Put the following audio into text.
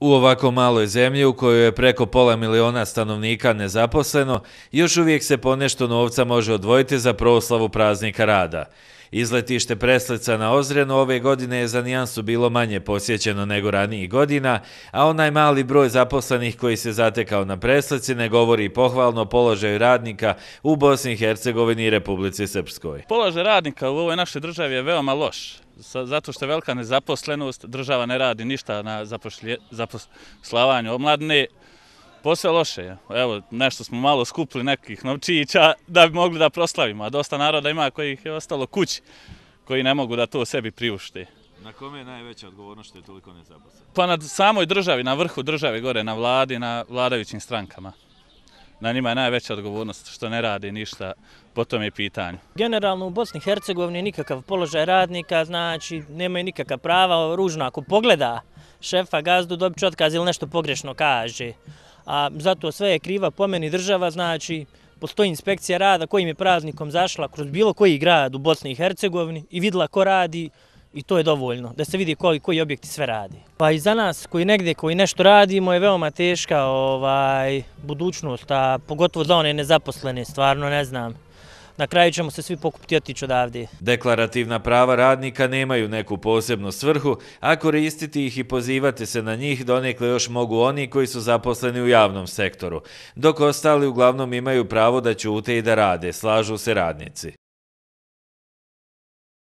U ovako maloj zemlji u kojoj je preko pola miliona stanovnika nezaposleno, još uvijek se ponešto novca može odvojiti za proslavu praznika rada. Izletište Preslica na Ozrenu ove godine je za nijansu bilo manje posjećeno nego ranijih godina, a onaj mali broj zaposlenih koji se zatekao na Preslici ne govori pohvalno položaju radnika u Bosni i Hercegovini i Republici Srpskoj. Položaj radnika u ovoj našoj državi je veoma loš zato što je velika nezaposlenost, država ne radi ništa na zaposlavanju omladne, posve loše je. Evo, nešto smo malo skupili nekih novčića da bi mogli da proslavimo, a dosta naroda ima kojih je ostalo kući, koji ne mogu da to sebi priušte. Na kome je najveća odgovornost što je toliko nezaposleno? Pa na samoj državi, na vrhu države gore, na vladi, na vladajućim strankama na njima je najveća odgovornost što ne radi ništa po tom je pitanju. Generalno u Bosni i Hercegovini nikakav položaj radnika, znači nema je nikakav prava, ružno ako pogleda šefa gazdu dobit će otkaz ili nešto pogrešno kaže. A zato sve je kriva po meni država, znači postoji inspekcija rada kojim je praznikom zašla kroz bilo koji grad u Bosni i Hercegovini i videla ko radi, i to je dovoljno, da se vidi koji, koji objekti sve radi. Pa i za nas koji negde koji nešto radimo je veoma teška ovaj, budućnost, a pogotovo za one nezaposlene, stvarno ne znam. Na kraju ćemo se svi pokupiti otići odavde. Deklarativna prava radnika nemaju neku posebnu svrhu, a koristiti ih i pozivati se na njih donekle još mogu oni koji su zaposleni u javnom sektoru, dok ostali uglavnom imaju pravo da ćute i da rade, slažu se radnici.